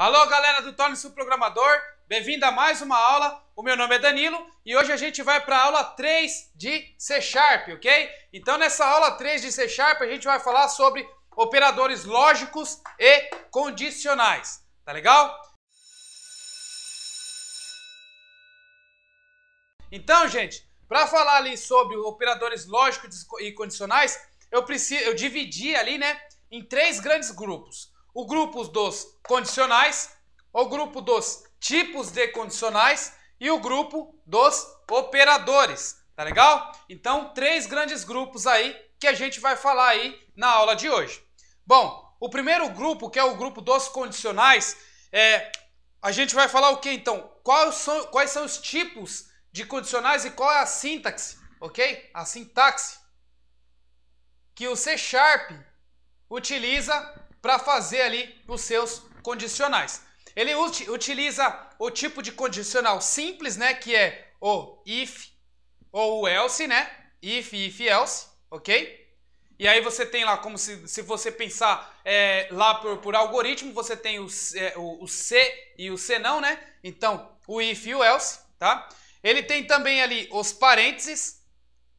Alô, galera do Torne-se um Programador, bem-vindo a mais uma aula. O meu nome é Danilo e hoje a gente vai para a aula 3 de C Sharp, ok? Então, nessa aula 3 de C Sharp, a gente vai falar sobre operadores lógicos e condicionais, tá legal? Então, gente, para falar ali sobre operadores lógicos e condicionais, eu, preciso, eu dividi ali, né, em três grandes grupos o grupo dos condicionais, o grupo dos tipos de condicionais e o grupo dos operadores, tá legal? Então, três grandes grupos aí que a gente vai falar aí na aula de hoje. Bom, o primeiro grupo, que é o grupo dos condicionais, é, a gente vai falar o que então? Quais são, quais são os tipos de condicionais e qual é a sintaxe, ok? A sintaxe que o C Sharp utiliza para fazer ali os seus condicionais. Ele utiliza o tipo de condicional simples, né, que é o if ou o else, né? If, if, else, ok? E aí você tem lá, como se, se você pensar é, lá por, por algoritmo, você tem o, é, o, o C e o C não, né? Então, o if e o else, tá? Ele tem também ali os parênteses,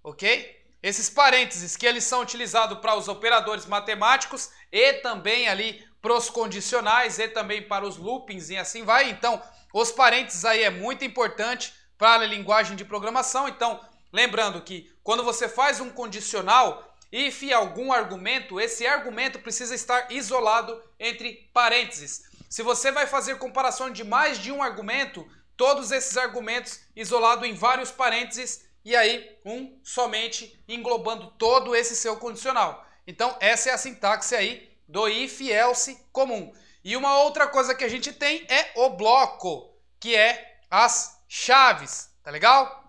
ok? Esses parênteses que eles são utilizados para os operadores matemáticos e também ali para os condicionais e também para os loopings e assim vai. Então, os parênteses aí é muito importante para a linguagem de programação. Então, lembrando que quando você faz um condicional, if algum argumento, esse argumento precisa estar isolado entre parênteses. Se você vai fazer comparação de mais de um argumento, todos esses argumentos isolados em vários parênteses e aí um somente englobando todo esse seu condicional. Então essa é a sintaxe aí do if else comum. E uma outra coisa que a gente tem é o bloco, que é as chaves, tá legal?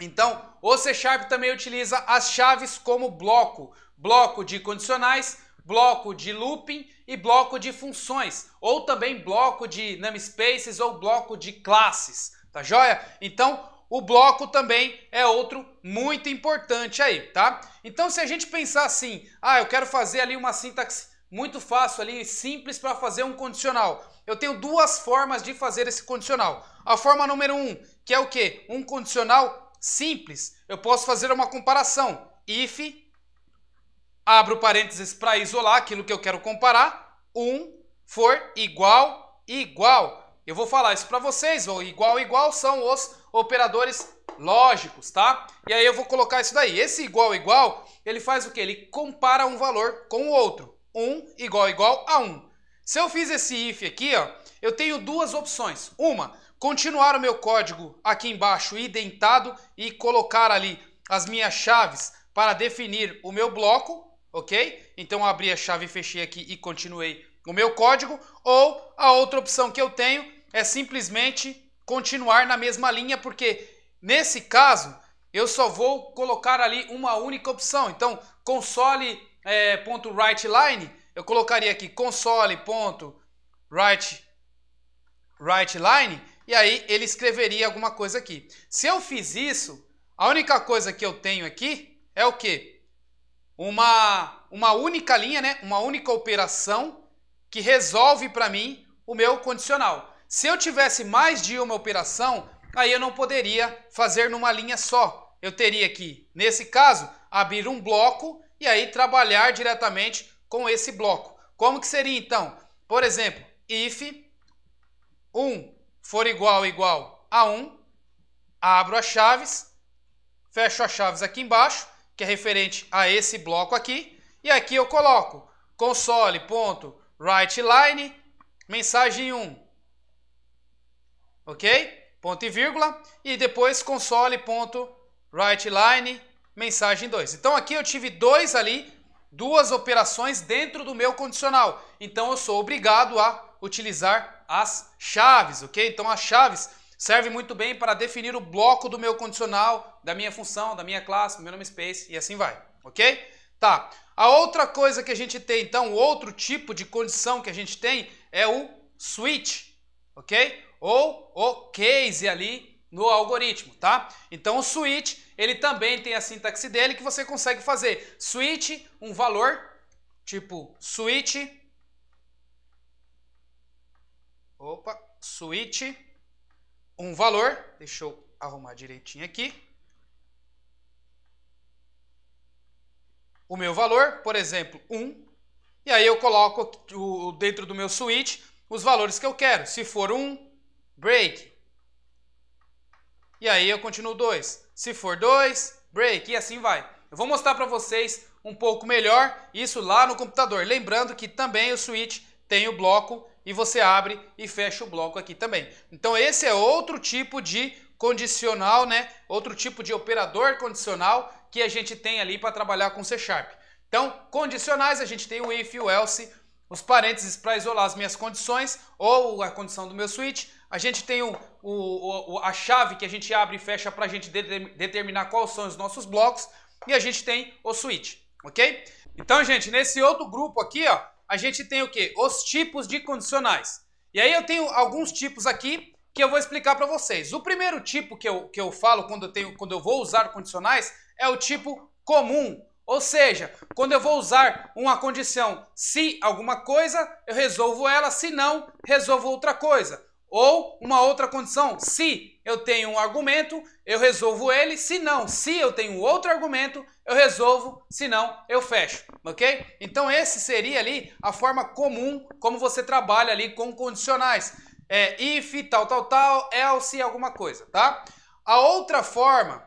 Então, o C Sharp também utiliza as chaves como bloco, bloco de condicionais, bloco de looping e bloco de funções, ou também bloco de namespaces ou bloco de classes, tá joia? Então, o bloco também é outro muito importante aí, tá? Então, se a gente pensar assim, ah, eu quero fazer ali uma sintaxe muito fácil ali, simples para fazer um condicional. Eu tenho duas formas de fazer esse condicional. A forma número um, que é o quê? Um condicional simples. Eu posso fazer uma comparação. If, abro parênteses para isolar aquilo que eu quero comparar, um for igual, igual. Eu vou falar isso para vocês, igual igual são os operadores lógicos, tá? E aí eu vou colocar isso daí. Esse igual igual, ele faz o que? Ele compara um valor com o outro. 1 um igual igual a 1. Um. Se eu fiz esse if aqui, ó, eu tenho duas opções. Uma, continuar o meu código aqui embaixo identado e colocar ali as minhas chaves para definir o meu bloco, ok? Então abri a chave, fechei aqui e continuei o meu código. Ou a outra opção que eu tenho é simplesmente continuar na mesma linha, porque nesse caso eu só vou colocar ali uma única opção. Então, console.WriteLine, é, ponto line, eu colocaria aqui console.WriteLine line, e aí ele escreveria alguma coisa aqui. Se eu fiz isso, a única coisa que eu tenho aqui é o que? Uma, uma única linha, né? uma única operação que resolve para mim o meu condicional. Se eu tivesse mais de uma operação, aí eu não poderia fazer numa linha só. Eu teria que, nesse caso, abrir um bloco e aí trabalhar diretamente com esse bloco. Como que seria então? Por exemplo, if 1 for igual igual a 1, abro as chaves, fecho as chaves aqui embaixo, que é referente a esse bloco aqui, e aqui eu coloco console.writeLine, mensagem 1, ok? Ponto e vírgula. E depois console.WriteLine, mensagem 2. Então aqui eu tive dois ali, duas operações dentro do meu condicional. Então eu sou obrigado a utilizar as chaves, ok? Então as chaves servem muito bem para definir o bloco do meu condicional, da minha função, da minha classe, do meu namespace e assim vai, ok? Tá. A outra coisa que a gente tem, então, outro tipo de condição que a gente tem é o switch, ok? ou o case ali no algoritmo, tá? Então o switch, ele também tem a sintaxe dele que você consegue fazer. Switch, um valor, tipo switch, opa, switch, um valor, deixa eu arrumar direitinho aqui. O meu valor, por exemplo, 1, e aí eu coloco o, dentro do meu switch os valores que eu quero. Se for 1, break. E aí eu continuo 2. Se for 2, break. E assim vai. Eu vou mostrar para vocês um pouco melhor isso lá no computador. Lembrando que também o switch tem o bloco e você abre e fecha o bloco aqui também. Então esse é outro tipo de condicional, né? Outro tipo de operador condicional que a gente tem ali para trabalhar com C Sharp. Então, condicionais, a gente tem o if, o else, os parênteses para isolar as minhas condições ou a condição do meu switch. A gente tem o, o, o a chave que a gente abre e fecha para a gente de, de, determinar quais são os nossos blocos. E a gente tem o switch, ok? Então, gente, nesse outro grupo aqui, ó, a gente tem o que? Os tipos de condicionais. E aí eu tenho alguns tipos aqui que eu vou explicar para vocês. O primeiro tipo que eu, que eu falo quando eu, tenho, quando eu vou usar condicionais é o tipo comum ou seja, quando eu vou usar uma condição se alguma coisa, eu resolvo ela, se não, resolvo outra coisa. Ou uma outra condição, se eu tenho um argumento, eu resolvo ele, se não, se eu tenho outro argumento, eu resolvo, se não, eu fecho, ok? Então esse seria ali a forma comum como você trabalha ali com condicionais. É if, tal, tal, tal, else, alguma coisa, tá? A outra forma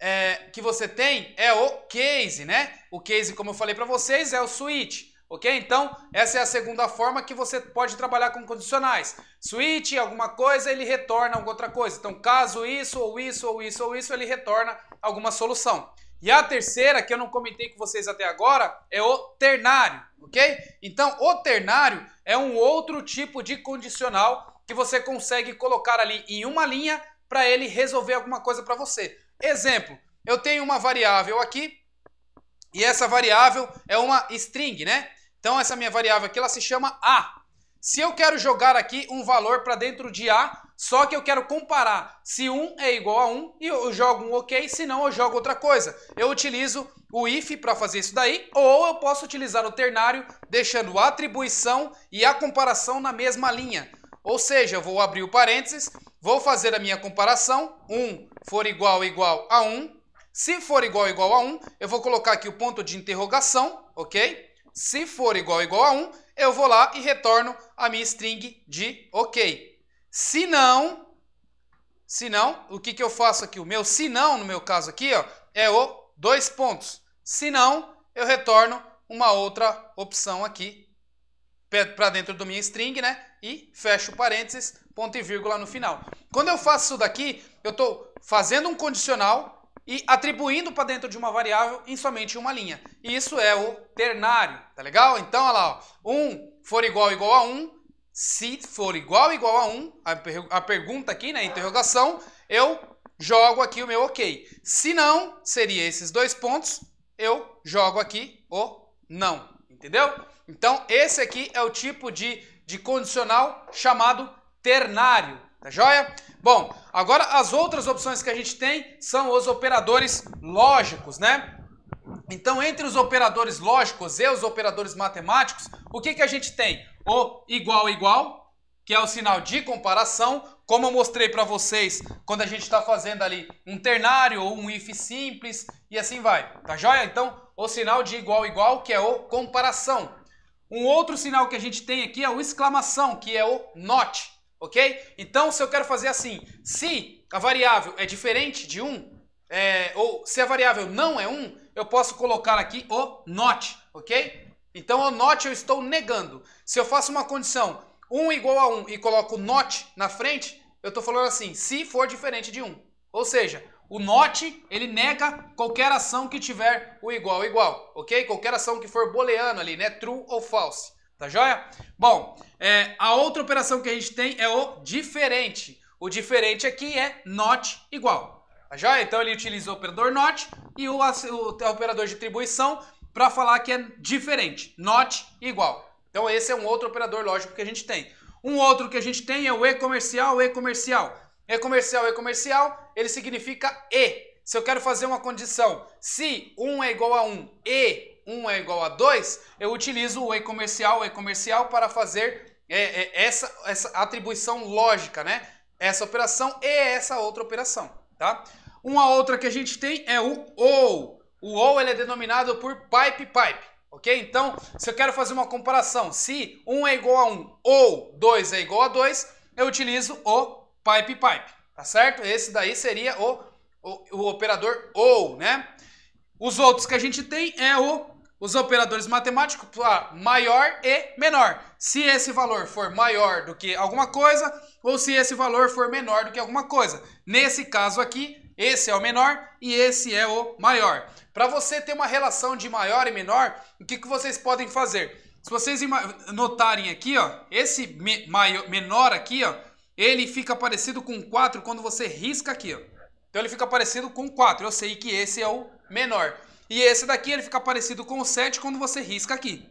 é, que você tem é o case, né? O case, como eu falei para vocês, é o switch, ok? Então, essa é a segunda forma que você pode trabalhar com condicionais. Switch, alguma coisa, ele retorna alguma outra coisa. Então, caso isso, ou isso, ou isso, ou isso, ele retorna alguma solução. E a terceira, que eu não comentei com vocês até agora, é o ternário, ok? Então, o ternário é um outro tipo de condicional que você consegue colocar ali em uma linha para ele resolver alguma coisa para você. Exemplo, eu tenho uma variável aqui e essa variável é uma string, né? Então essa minha variável aqui ela se chama A. Se eu quero jogar aqui um valor para dentro de A, só que eu quero comparar se 1 é igual a 1 e eu jogo um OK, se não eu jogo outra coisa. Eu utilizo o if para fazer isso daí, ou eu posso utilizar o ternário deixando a atribuição e a comparação na mesma linha. Ou seja, eu vou abrir o parênteses, vou fazer a minha comparação, 1 for igual igual a 1. Se for igual igual a 1, eu vou colocar aqui o ponto de interrogação, ok? Se for igual igual a 1, eu vou lá e retorno a minha string de ok. Se não, se não, o que, que eu faço aqui? O meu se não, no meu caso aqui, ó, é o dois pontos. Se não, eu retorno uma outra opção aqui para dentro do minha string, né? E fecho parênteses, ponto e vírgula no final. Quando eu faço isso daqui, eu estou fazendo um condicional e atribuindo para dentro de uma variável em somente uma linha. E isso é o ternário, tá legal? Então, olha lá, ó, 1 for igual igual a 1, se for igual igual a 1, a, per a pergunta aqui, né, interrogação, eu jogo aqui o meu ok. Se não, seria esses dois pontos, eu jogo aqui o não, entendeu? Então, esse aqui é o tipo de de condicional chamado ternário, tá joia? Bom, agora as outras opções que a gente tem são os operadores lógicos, né? Então, entre os operadores lógicos e os operadores matemáticos, o que, que a gente tem? O igual igual, que é o sinal de comparação, como eu mostrei para vocês quando a gente está fazendo ali um ternário ou um if simples e assim vai, tá joia? Então, o sinal de igual igual, que é o comparação. Um outro sinal que a gente tem aqui é o exclamação, que é o not, ok? Então, se eu quero fazer assim, se a variável é diferente de 1, um, é, ou se a variável não é 1, um, eu posso colocar aqui o not, ok? Então, o not eu estou negando. Se eu faço uma condição 1 um igual a 1 e coloco not na frente, eu estou falando assim, se for diferente de 1. Ou seja, o NOT, ele nega qualquer ação que tiver o igual igual, ok? Qualquer ação que for booleano ali, né? True ou false, tá joia? Bom, é, a outra operação que a gente tem é o diferente. O diferente aqui é NOT igual, tá joia? Então ele utiliza o operador NOT e o, o, o operador de atribuição para falar que é diferente, NOT igual. Então esse é um outro operador lógico que a gente tem. Um outro que a gente tem é o E comercial, E comercial e é comercial é comercial, ele significa e. Se eu quero fazer uma condição, se 1 é igual a 1 e 1 é igual a 2, eu utilizo o e comercial, e comercial para fazer é, é, essa, essa atribuição lógica, né? Essa operação e essa outra operação, tá? Uma outra que a gente tem é o OU. O OU ele é denominado por pipe pipe, ok? Então, se eu quero fazer uma comparação, se 1 é igual a 1 ou 2 é igual a 2, eu utilizo o pipe pipe, tá certo? Esse daí seria o, o, o operador ou, né? Os outros que a gente tem é o os operadores matemáticos para maior e menor. Se esse valor for maior do que alguma coisa ou se esse valor for menor do que alguma coisa. Nesse caso aqui, esse é o menor e esse é o maior. Para você ter uma relação de maior e menor, o que, que vocês podem fazer? Se vocês notarem aqui, ó, esse me menor aqui, ó, ele fica parecido com 4 quando você risca aqui. Ó. Então ele fica parecido com 4. Eu sei que esse é o menor. E esse daqui ele fica parecido com o 7 quando você risca aqui.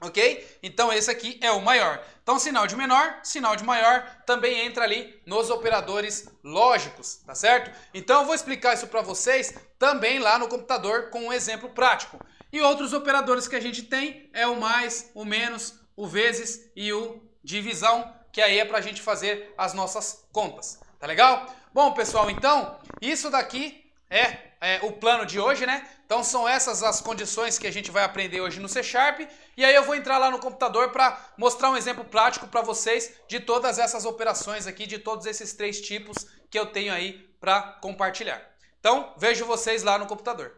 Ok? Então esse aqui é o maior. Então sinal de menor, sinal de maior também entra ali nos operadores lógicos, tá certo? Então eu vou explicar isso para vocês também lá no computador com um exemplo prático. E outros operadores que a gente tem é o mais, o menos, o vezes e o divisão que aí é para a gente fazer as nossas contas. Tá legal? Bom, pessoal, então, isso daqui é, é o plano de hoje, né? Então são essas as condições que a gente vai aprender hoje no C Sharp. E aí eu vou entrar lá no computador para mostrar um exemplo prático para vocês de todas essas operações aqui, de todos esses três tipos que eu tenho aí para compartilhar. Então, vejo vocês lá no computador.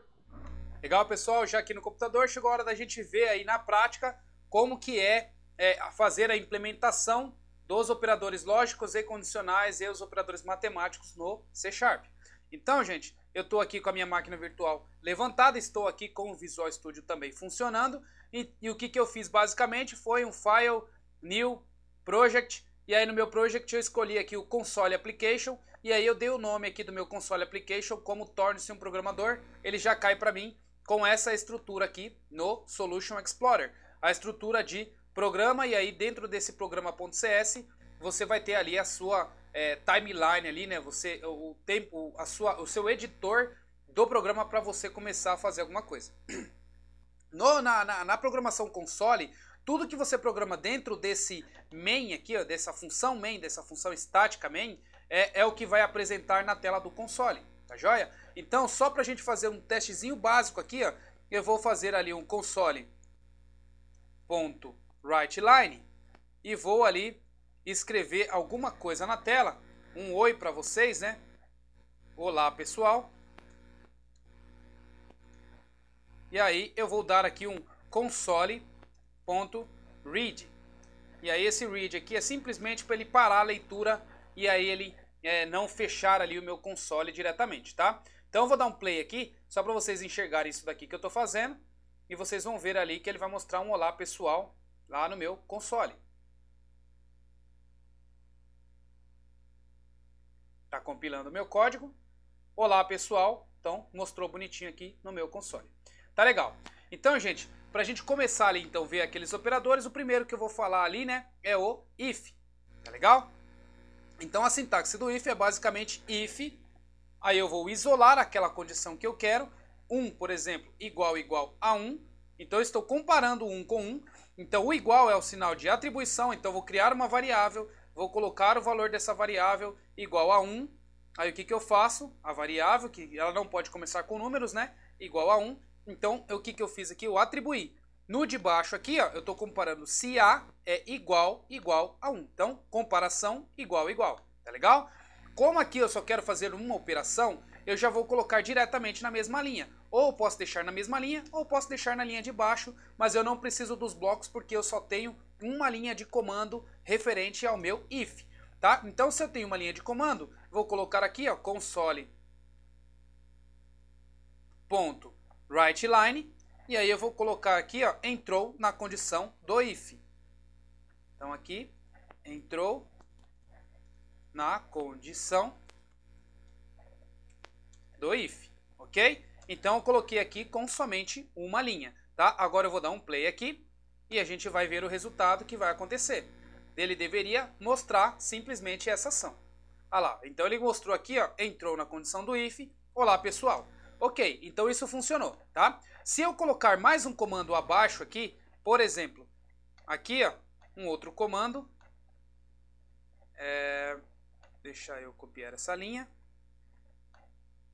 Legal, pessoal? Já aqui no computador, chegou a hora da gente ver aí na prática como que é, é fazer a implementação dos operadores lógicos e condicionais e os operadores matemáticos no C Sharp. Então, gente, eu estou aqui com a minha máquina virtual levantada, estou aqui com o Visual Studio também funcionando. E, e o que, que eu fiz basicamente foi um file, new, project, e aí no meu project eu escolhi aqui o console application, e aí eu dei o nome aqui do meu console application como torne-se um programador, ele já cai para mim com essa estrutura aqui no Solution Explorer, a estrutura de programa e aí dentro desse programa.cs você vai ter ali a sua é, timeline ali, né? Você o tempo, a sua, o seu editor do programa para você começar a fazer alguma coisa. No, na, na, na, programação console, tudo que você programa dentro desse main aqui, ó, dessa função main, dessa função estática main, é, é o que vai apresentar na tela do console, tá joia? Então, só para a gente fazer um testezinho básico aqui, ó, eu vou fazer ali um console ponto right line e vou ali escrever alguma coisa na tela. Um oi para vocês, né? Olá, pessoal. E aí eu vou dar aqui um console.read. E aí esse read aqui é simplesmente para ele parar a leitura e aí ele é, não fechar ali o meu console diretamente, tá? Então eu vou dar um play aqui, só para vocês enxergarem isso daqui que eu estou fazendo. E vocês vão ver ali que ele vai mostrar um olá pessoal lá no meu console. Está compilando o meu código. Olá, pessoal. Então, mostrou bonitinho aqui no meu console. Tá legal. Então, gente, para a gente começar ali, então, ver aqueles operadores, o primeiro que eu vou falar ali, né, é o if. Tá legal? Então, a sintaxe do if é basicamente if, aí eu vou isolar aquela condição que eu quero, 1, por exemplo, igual igual a 1. Então, eu estou comparando 1 com 1. Então, o igual é o sinal de atribuição, então vou criar uma variável, vou colocar o valor dessa variável igual a 1. Aí o que, que eu faço? A variável, que ela não pode começar com números, né? Igual a 1. Então, o que, que eu fiz aqui? Eu atribuí. No de baixo aqui, ó, eu estou comparando se A é igual, igual a 1. Então, comparação igual, igual. Tá legal? Como aqui eu só quero fazer uma operação, eu já vou colocar diretamente na mesma linha. Ou posso deixar na mesma linha, ou posso deixar na linha de baixo, mas eu não preciso dos blocos porque eu só tenho uma linha de comando referente ao meu if. Tá? Então se eu tenho uma linha de comando, vou colocar aqui ó, console ponto e aí eu vou colocar aqui ó, entrou na condição do if. Então aqui entrou na condição do if, ok? Então eu coloquei aqui com somente uma linha, tá? Agora eu vou dar um play aqui e a gente vai ver o resultado que vai acontecer. Ele deveria mostrar simplesmente essa ação. Ah lá, então ele mostrou aqui, ó, entrou na condição do if, olá pessoal. Ok, então isso funcionou, tá? Se eu colocar mais um comando abaixo aqui, por exemplo, aqui ó, um outro comando, é, deixar eu copiar essa linha,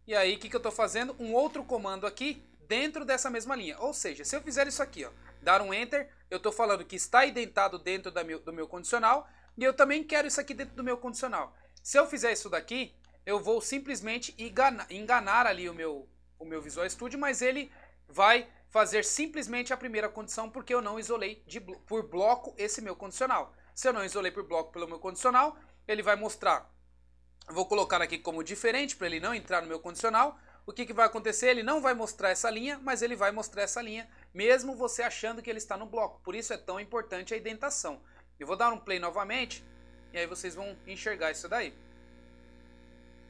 e aí, o que, que eu estou fazendo? Um outro comando aqui dentro dessa mesma linha. Ou seja, se eu fizer isso aqui, ó, dar um Enter, eu estou falando que está identado dentro meu, do meu condicional e eu também quero isso aqui dentro do meu condicional. Se eu fizer isso daqui, eu vou simplesmente enganar, enganar ali o meu, o meu Visual Studio, mas ele vai fazer simplesmente a primeira condição porque eu não isolei de, por bloco esse meu condicional. Se eu não isolei por bloco pelo meu condicional, ele vai mostrar Vou colocar aqui como diferente para ele não entrar no meu condicional. O que, que vai acontecer? Ele não vai mostrar essa linha, mas ele vai mostrar essa linha, mesmo você achando que ele está no bloco. Por isso é tão importante a indentação. Eu vou dar um play novamente e aí vocês vão enxergar isso daí.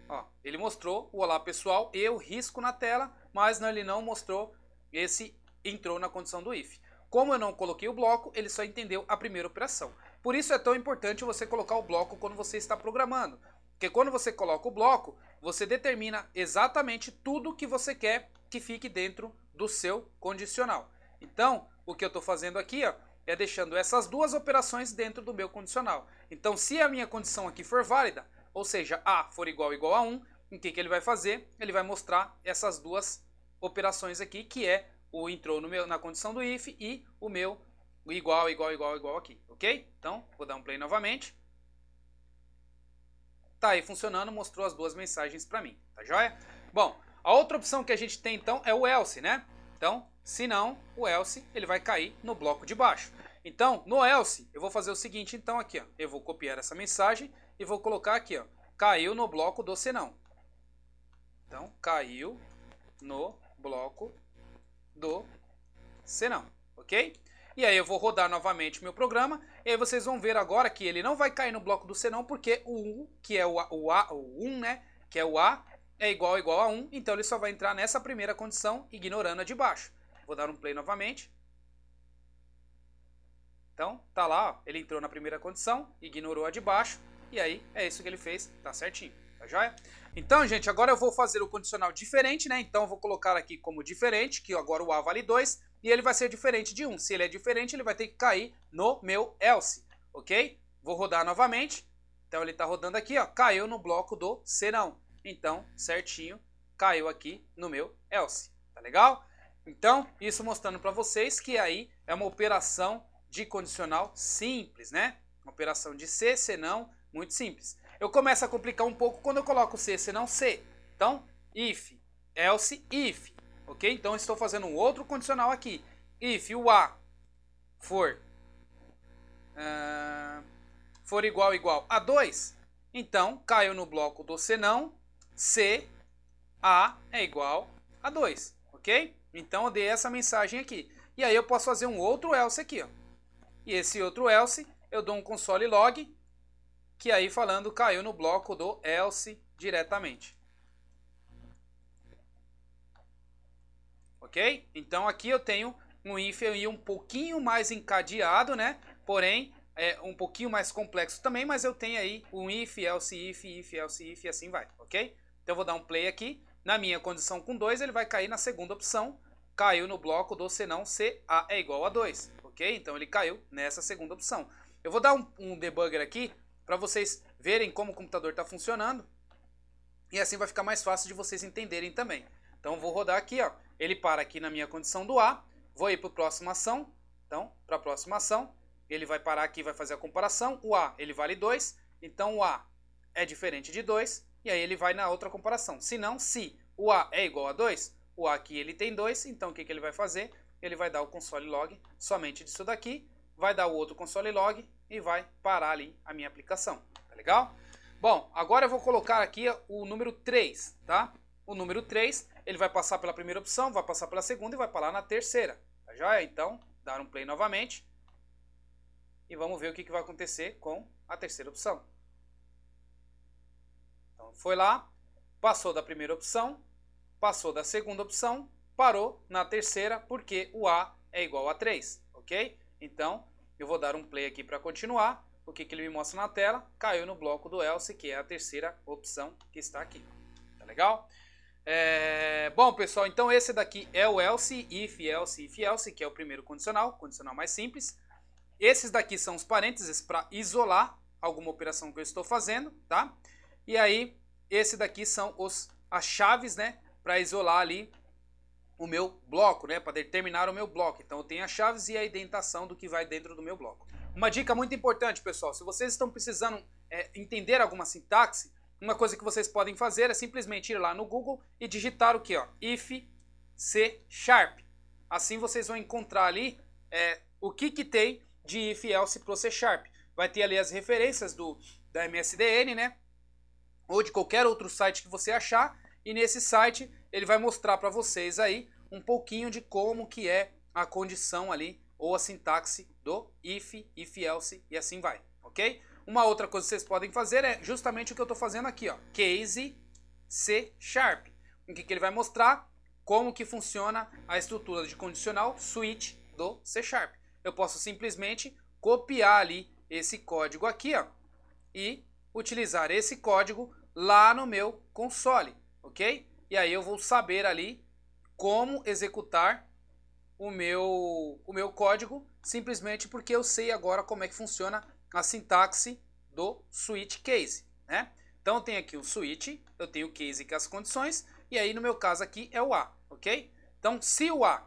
Ó, ele mostrou o olá pessoal e o risco na tela, mas não, ele não mostrou esse entrou na condição do if. Como eu não coloquei o bloco, ele só entendeu a primeira operação. Por isso é tão importante você colocar o bloco quando você está programando. Porque quando você coloca o bloco, você determina exatamente tudo que você quer que fique dentro do seu condicional. Então, o que eu estou fazendo aqui ó, é deixando essas duas operações dentro do meu condicional. Então, se a minha condição aqui for válida, ou seja, A for igual igual a 1, o que, que ele vai fazer? Ele vai mostrar essas duas operações aqui, que é o entrou no meu, na condição do if e o meu igual, igual, igual, igual aqui, ok? Então, vou dar um play novamente. Tá aí funcionando, mostrou as duas mensagens para mim, tá joia? Bom, a outra opção que a gente tem então é o else, né? Então, se não, o else ele vai cair no bloco de baixo. Então, no else, eu vou fazer o seguinte então aqui, ó. Eu vou copiar essa mensagem e vou colocar aqui, ó. Caiu no bloco do senão. Então, caiu no bloco do senão, ok? E aí eu vou rodar novamente meu programa e aí vocês vão ver agora que ele não vai cair no bloco do senão, porque o 1, que é o A, o, a, o 1, né? Que é o A, é igual igual a 1, então ele só vai entrar nessa primeira condição, ignorando a de baixo. Vou dar um play novamente. Então, tá lá, ó, ele entrou na primeira condição, ignorou a de baixo, e aí é isso que ele fez, tá certinho, tá joia? Então, gente, agora eu vou fazer o condicional diferente, né? Então, eu vou colocar aqui como diferente, que agora o A vale 2, e ele vai ser diferente de 1. Se ele é diferente, ele vai ter que cair no meu else, ok? Vou rodar novamente. Então ele está rodando aqui, ó, caiu no bloco do senão. Então, certinho, caiu aqui no meu else, tá legal? Então, isso mostrando para vocês que aí é uma operação de condicional simples, né? Uma operação de se, senão, muito simples. Eu começo a complicar um pouco quando eu coloco se, senão, se. Então, if, else, if ok? Então estou fazendo um outro condicional aqui. If o A for, uh, for igual igual a 2, então caiu no bloco do senão, C A é igual a 2, ok? Então eu dei essa mensagem aqui. E aí eu posso fazer um outro else aqui, ó. E esse outro else eu dou um console log, que aí falando caiu no bloco do else diretamente. ok? Então aqui eu tenho um if e um pouquinho mais encadeado, né? Porém, é um pouquinho mais complexo também, mas eu tenho aí um if, else if, if, else if e assim vai, ok? Então eu vou dar um play aqui. Na minha condição com 2, ele vai cair na segunda opção. Caiu no bloco do senão C A é igual a 2, ok? Então ele caiu nessa segunda opção. Eu vou dar um, um debugger aqui para vocês verem como o computador está funcionando. E assim vai ficar mais fácil de vocês entenderem também. Então vou rodar aqui, ó. Ele para aqui na minha condição do A. Vou ir para a próxima ação. Então, para a próxima ação, ele vai parar aqui, vai fazer a comparação. O A, ele vale 2. Então o A é diferente de 2. E aí ele vai na outra comparação. Se não, se o A é igual a 2, o A aqui ele tem 2. Então o que, que ele vai fazer? Ele vai dar o console log somente disso daqui. Vai dar o outro console log e vai parar ali a minha aplicação. Tá legal? Bom, agora eu vou colocar aqui o número 3, tá? O número 3 ele vai passar pela primeira opção, vai passar pela segunda e vai parar na terceira. Tá joia? Então, dar um play novamente. E vamos ver o que, que vai acontecer com a terceira opção. Então, foi lá, passou da primeira opção, passou da segunda opção, parou na terceira, porque o A é igual a 3, ok? Então, eu vou dar um play aqui para continuar. O que, que ele me mostra na tela? Caiu no bloco do else, que é a terceira opção que está aqui. Tá legal? É... Bom, pessoal, então esse daqui é o else, if, else, if, else, que é o primeiro condicional, condicional mais simples. Esses daqui são os parênteses para isolar alguma operação que eu estou fazendo, tá? E aí, esse daqui são os, as chaves, né, para isolar ali o meu bloco, né, para determinar o meu bloco. Então, eu tenho as chaves e a identação do que vai dentro do meu bloco. Uma dica muito importante, pessoal, se vocês estão precisando é, entender alguma sintaxe, uma coisa que vocês podem fazer é simplesmente ir lá no Google e digitar o que? Ó, if C Sharp. Assim vocês vão encontrar ali é, o que, que tem de if else pro C Sharp. Vai ter ali as referências do, da MSDN, né? Ou de qualquer outro site que você achar. E nesse site ele vai mostrar para vocês aí um pouquinho de como que é a condição ali ou a sintaxe do if, if else e assim vai, ok? Uma outra coisa que vocês podem fazer é justamente o que eu estou fazendo aqui, ó, case C Sharp, O que, que ele vai mostrar como que funciona a estrutura de condicional switch do C Sharp. Eu posso simplesmente copiar ali esse código aqui ó, e utilizar esse código lá no meu console, ok? E aí eu vou saber ali como executar o meu, o meu código, simplesmente porque eu sei agora como é que funciona a sintaxe do switch case. Né? Então eu tenho aqui o switch, eu tenho o case com as condições, e aí no meu caso aqui é o A, ok? Então se o A,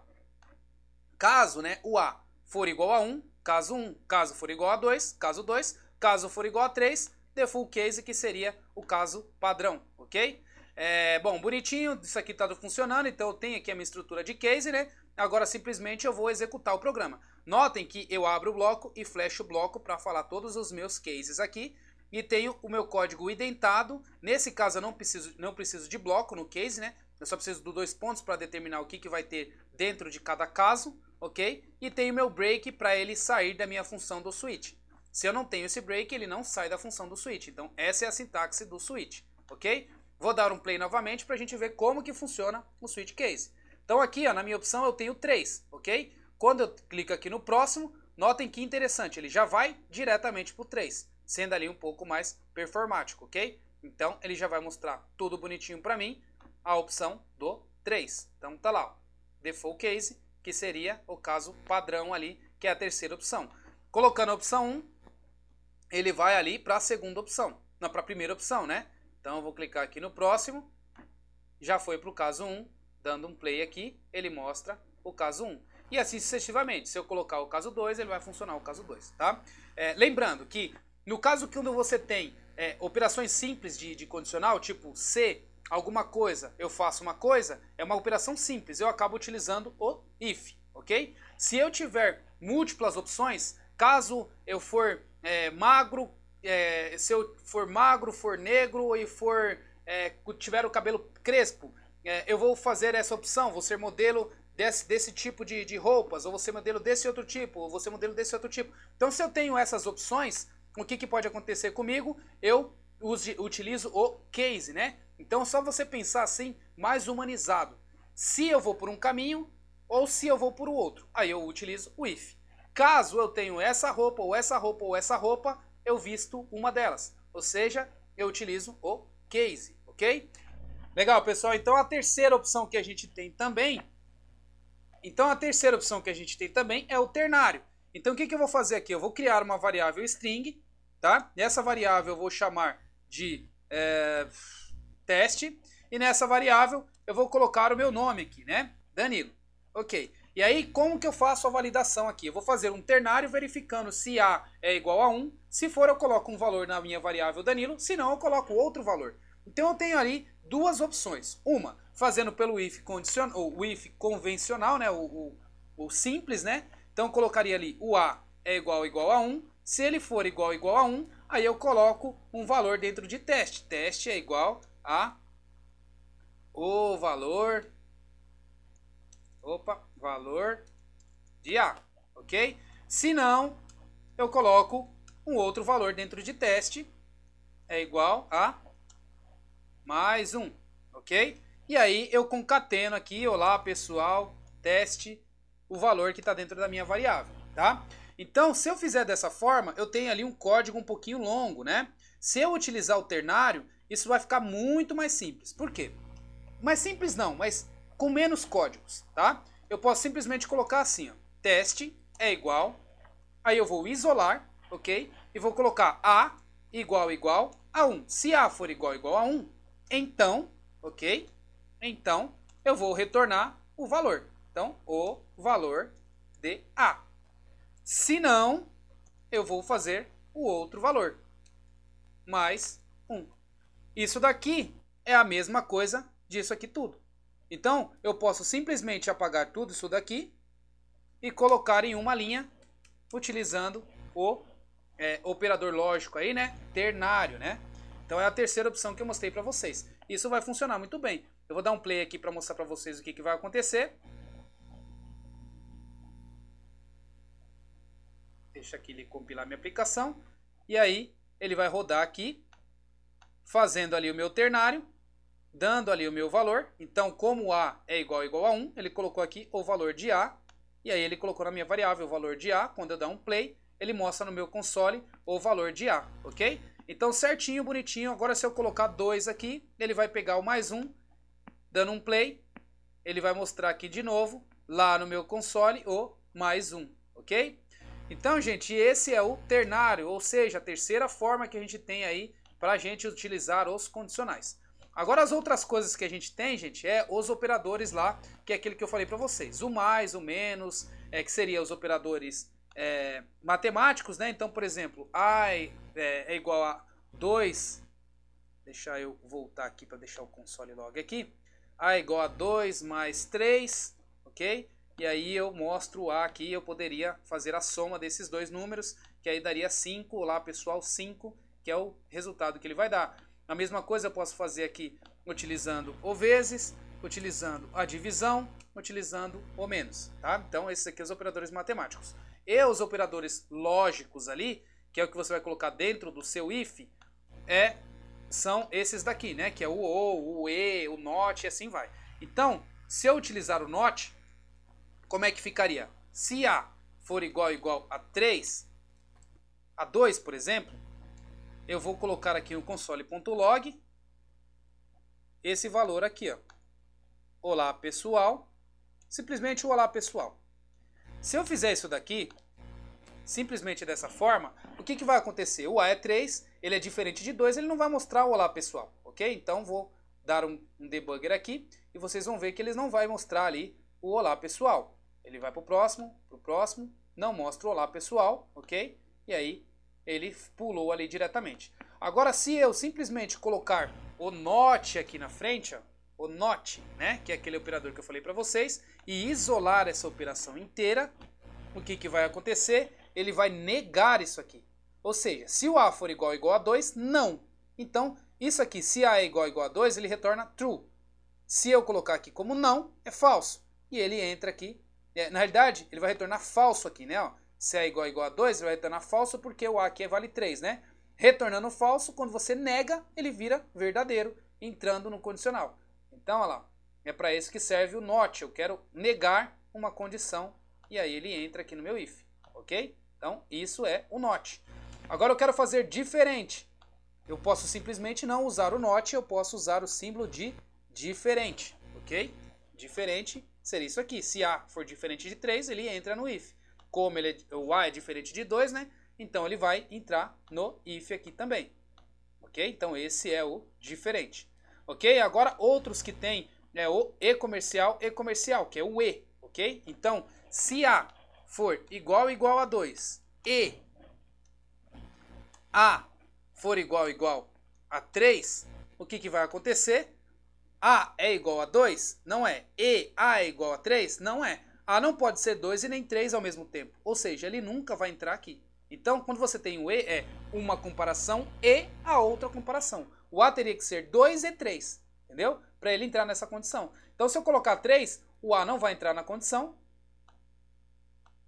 caso né, o A for igual a 1, caso 1, caso for igual a 2, caso 2, caso for igual a 3, default case que seria o caso padrão, ok? É, bom, bonitinho, isso aqui está funcionando, então eu tenho aqui a minha estrutura de case, né? Agora simplesmente eu vou executar o programa. Notem que eu abro o bloco e flecho o bloco para falar todos os meus cases aqui. E tenho o meu código identado. Nesse caso eu não preciso, não preciso de bloco no case, né? Eu só preciso dos dois pontos para determinar o que, que vai ter dentro de cada caso, ok? E tenho meu break para ele sair da minha função do switch. Se eu não tenho esse break, ele não sai da função do switch. Então essa é a sintaxe do switch, ok? Vou dar um play novamente para a gente ver como que funciona o switch case. Então aqui, ó, na minha opção, eu tenho três, ok? Quando eu clico aqui no próximo, notem que interessante, ele já vai diretamente para o 3, sendo ali um pouco mais performático, ok? Então ele já vai mostrar tudo bonitinho para mim, a opção do 3. Então tá lá, ó, default case, que seria o caso padrão ali, que é a terceira opção. Colocando a opção 1, ele vai ali para a segunda opção, não, para a primeira opção, né? Então eu vou clicar aqui no próximo, já foi para o caso 1, dando um play aqui, ele mostra o caso 1 e assim sucessivamente. Se eu colocar o caso 2, ele vai funcionar o caso 2, tá? É, lembrando que no caso que você tem é, operações simples de, de condicional, tipo se alguma coisa, eu faço uma coisa, é uma operação simples, eu acabo utilizando o if, ok? Se eu tiver múltiplas opções, caso eu for é, magro, é, se eu for magro, for negro e for é, tiver o cabelo crespo, é, eu vou fazer essa opção, vou ser modelo desse, desse tipo de, de roupas, ou você é modelo desse outro tipo, ou você é modelo desse outro tipo. Então, se eu tenho essas opções, o que, que pode acontecer comigo? Eu use, utilizo o case, né? Então, é só você pensar assim, mais humanizado. Se eu vou por um caminho ou se eu vou por outro, aí eu utilizo o if. Caso eu tenho essa roupa, ou essa roupa, ou essa roupa, eu visto uma delas. Ou seja, eu utilizo o case, ok? Legal, pessoal. Então, a terceira opção que a gente tem também então a terceira opção que a gente tem também é o ternário. Então o que, que eu vou fazer aqui? Eu vou criar uma variável string, tá? Nessa variável eu vou chamar de é, teste e nessa variável eu vou colocar o meu nome aqui, né? Danilo. Ok. E aí, como que eu faço a validação aqui? Eu vou fazer um ternário verificando se A é igual a 1. Se for, eu coloco um valor na minha variável Danilo. Se não, eu coloco outro valor. Então, eu tenho ali duas opções. Uma, fazendo pelo if, condicional o if convencional, né? O, o, o, simples, né? Então colocaria ali o a é igual igual a 1. Se ele for igual igual a 1, aí eu coloco um valor dentro de teste. Teste é igual a o valor opa, valor de a, OK? Se não, eu coloco um outro valor dentro de teste é igual a mais um, ok? E aí eu concateno aqui, olá pessoal, teste o valor que está dentro da minha variável, tá? Então, se eu fizer dessa forma, eu tenho ali um código um pouquinho longo, né? Se eu utilizar o ternário, isso vai ficar muito mais simples. Por quê? Mais simples não, mas com menos códigos, tá? Eu posso simplesmente colocar assim, ó, teste é igual, aí eu vou isolar, ok? E vou colocar A igual igual a 1. Se A for igual igual a 1, então, ok? Então, eu vou retornar o valor. Então, o valor de A. Se não, eu vou fazer o outro valor. Mais 1. Isso daqui é a mesma coisa disso aqui tudo. Então, eu posso simplesmente apagar tudo isso daqui e colocar em uma linha utilizando o é, operador lógico aí, né? Ternário, né? Então é a terceira opção que eu mostrei para vocês. Isso vai funcionar muito bem. Eu vou dar um play aqui para mostrar para vocês o que, que vai acontecer. Deixa aqui ele compilar minha aplicação. E aí ele vai rodar aqui, fazendo ali o meu ternário, dando ali o meu valor. Então como A é igual igual a 1, ele colocou aqui o valor de A. E aí ele colocou na minha variável o valor de A. Quando eu dar um play, ele mostra no meu console o valor de A, ok? Então certinho, bonitinho. Agora se eu colocar 2 aqui, ele vai pegar o mais um, dando um play. Ele vai mostrar aqui de novo, lá no meu console, o mais um, ok? Então, gente, esse é o ternário, ou seja, a terceira forma que a gente tem aí para a gente utilizar os condicionais. Agora as outras coisas que a gente tem, gente, é os operadores lá, que é aquele que eu falei para vocês. O mais, o menos, é, que seria os operadores é, matemáticos, né? Então, por exemplo, I, é, é igual a 2, deixar eu voltar aqui para deixar o console logo aqui, A é igual a 2 mais 3, ok? E aí eu mostro o A aqui, eu poderia fazer a soma desses dois números, que aí daria 5, lá pessoal, 5, que é o resultado que ele vai dar. A mesma coisa eu posso fazer aqui utilizando o vezes, utilizando a divisão, utilizando o menos, tá? Então esses aqui são os operadores matemáticos. E os operadores lógicos ali, que é o que você vai colocar dentro do seu if, é são esses daqui, né? Que é o o o e, o not e assim vai. Então, se eu utilizar o not, como é que ficaria? Se a for igual igual a 3, a 2, por exemplo, eu vou colocar aqui no console.log esse valor aqui, ó. Olá, pessoal. Simplesmente olá, pessoal. Se eu fizer isso daqui, simplesmente dessa forma, o que, que vai acontecer? O A é 3, ele é diferente de 2, ele não vai mostrar o Olá pessoal, ok? Então vou dar um, um debugger aqui e vocês vão ver que ele não vai mostrar ali o Olá pessoal. Ele vai para o próximo, para o próximo, não mostra o Olá pessoal, ok? E aí ele pulou ali diretamente. Agora se eu simplesmente colocar o NOT aqui na frente, ó, o NOT, né, que é aquele operador que eu falei para vocês, e isolar essa operação inteira, o que, que vai acontecer? ele vai negar isso aqui. Ou seja, se o A for igual ou igual a 2, não. Então, isso aqui, se A é igual ou igual a 2, ele retorna true. Se eu colocar aqui como não, é falso. E ele entra aqui. na realidade, ele vai retornar falso aqui, né? Ó, se A é igual ou igual a 2, ele vai retornar falso porque o A aqui é vale 3, né? Retornando falso, quando você nega, ele vira verdadeiro, entrando no condicional. Então, olha lá, é para isso que serve o not. Eu quero negar uma condição e aí ele entra aqui no meu if, ok? Então, isso é o not. Agora eu quero fazer diferente. Eu posso simplesmente não usar o not, eu posso usar o símbolo de diferente, ok? Diferente seria isso aqui. Se A for diferente de 3, ele entra no if. Como ele é, o A é diferente de 2, né? Então ele vai entrar no if aqui também. Ok? Então esse é o diferente. Ok? Agora outros que tem é o e comercial, e comercial, que é o E. Ok? Então, se A for igual igual a 2 e A for igual igual a 3, o que, que vai acontecer? A é igual a 2? Não é. E A é igual a 3? Não é. A não pode ser 2 e nem 3 ao mesmo tempo. Ou seja, ele nunca vai entrar aqui. Então, quando você tem o E, é uma comparação e a outra comparação. O A teria que ser 2 e 3, entendeu? Para ele entrar nessa condição. Então, se eu colocar 3, o A não vai entrar na condição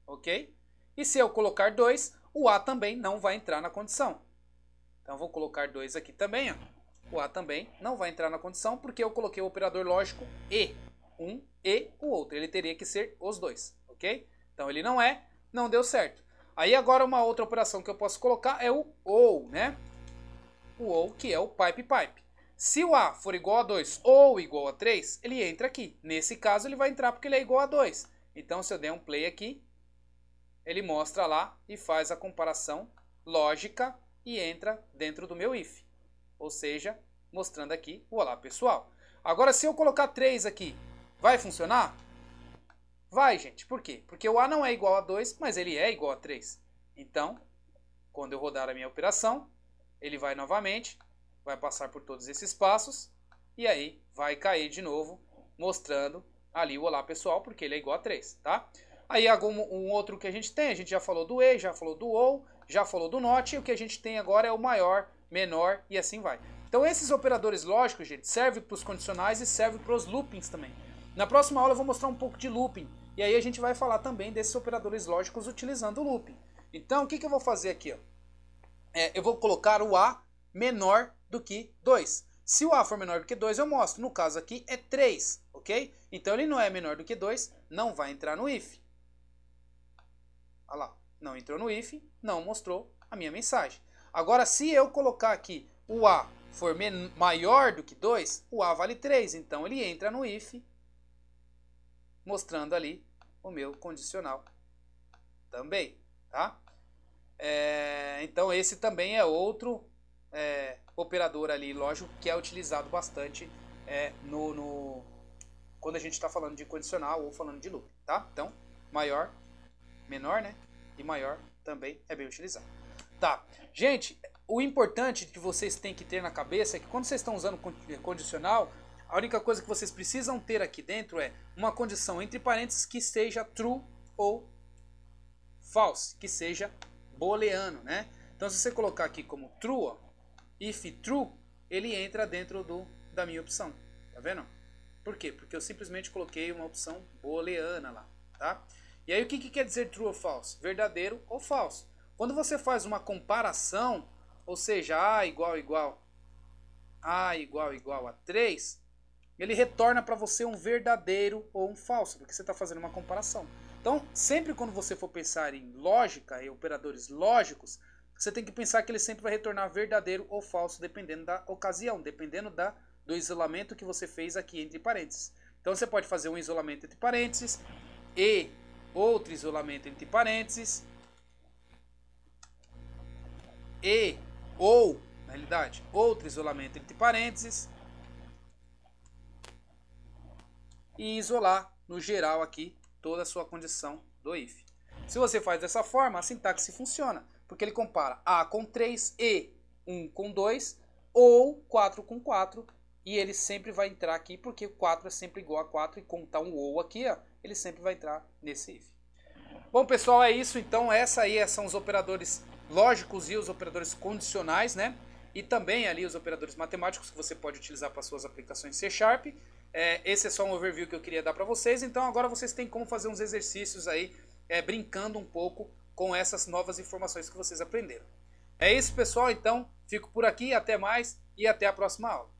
ok? E se eu colocar 2, o A também não vai entrar na condição. Então, vou colocar 2 aqui também, ó. O A também não vai entrar na condição porque eu coloquei o operador lógico E. Um e o outro. Ele teria que ser os dois, ok? Então, ele não é, não deu certo. Aí, agora, uma outra operação que eu posso colocar é o OU, né? O OU, que é o pipe-pipe. Se o A for igual a 2 ou igual a 3, ele entra aqui. Nesse caso, ele vai entrar porque ele é igual a 2. Então, se eu der um play aqui, ele mostra lá e faz a comparação lógica e entra dentro do meu if. Ou seja, mostrando aqui o olá pessoal. Agora se eu colocar 3 aqui, vai funcionar? Vai, gente. Por quê? Porque o A não é igual a 2, mas ele é igual a 3. Então, quando eu rodar a minha operação, ele vai novamente, vai passar por todos esses passos e aí vai cair de novo, mostrando ali o olá pessoal, porque ele é igual a 3, tá? Aí algum, um outro que a gente tem, a gente já falou do E, já falou do OU, já falou do NOT, e o que a gente tem agora é o maior, menor e assim vai. Então esses operadores lógicos, gente, servem para os condicionais e servem para os loopings também. Na próxima aula eu vou mostrar um pouco de looping, e aí a gente vai falar também desses operadores lógicos utilizando o looping. Então o que, que eu vou fazer aqui? Ó? É, eu vou colocar o A menor do que 2. Se o A for menor do que 2, eu mostro. No caso aqui é 3, ok? Então ele não é menor do que 2, não vai entrar no if lá, não entrou no if, não mostrou a minha mensagem. Agora, se eu colocar aqui o A for maior do que 2, o A vale 3. Então, ele entra no if, mostrando ali o meu condicional também, tá? É, então, esse também é outro é, operador ali, lógico, que é utilizado bastante é, no, no, quando a gente está falando de condicional ou falando de loop, tá? Então, maior, menor, né? e maior também é bem utilizado. Tá, gente, o importante que vocês têm que ter na cabeça é que quando vocês estão usando eh, condicional, a única coisa que vocês precisam ter aqui dentro é uma condição entre parênteses que seja true ou false, que seja booleano, né? Então se você colocar aqui como true, ó, if true, ele entra dentro do, da minha opção, tá vendo? Por quê? Porque eu simplesmente coloquei uma opção booleana lá, tá? E aí o que, que quer dizer true ou false? Verdadeiro ou falso. Quando você faz uma comparação, ou seja, A igual igual A igual igual a 3, ele retorna para você um verdadeiro ou um falso, porque você está fazendo uma comparação. Então, sempre quando você for pensar em lógica e operadores lógicos, você tem que pensar que ele sempre vai retornar verdadeiro ou falso, dependendo da ocasião, dependendo da, do isolamento que você fez aqui entre parênteses. Então, você pode fazer um isolamento entre parênteses e outro isolamento entre parênteses e ou, na realidade, outro isolamento entre parênteses e isolar no geral aqui toda a sua condição do if. Se você faz dessa forma, a sintaxe funciona, porque ele compara A com 3 e 1 com 2 ou 4 com 4 e ele sempre vai entrar aqui porque 4 é sempre igual a 4 e contar um ou aqui, ó, ele sempre vai entrar nesse if. Bom, pessoal, é isso. Então, essa aí é, são os operadores lógicos e os operadores condicionais, né? E também ali os operadores matemáticos que você pode utilizar para suas aplicações C Sharp. É, esse é só um overview que eu queria dar para vocês. Então, agora vocês têm como fazer uns exercícios aí, é, brincando um pouco com essas novas informações que vocês aprenderam. É isso, pessoal. Então, fico por aqui. Até mais e até a próxima aula.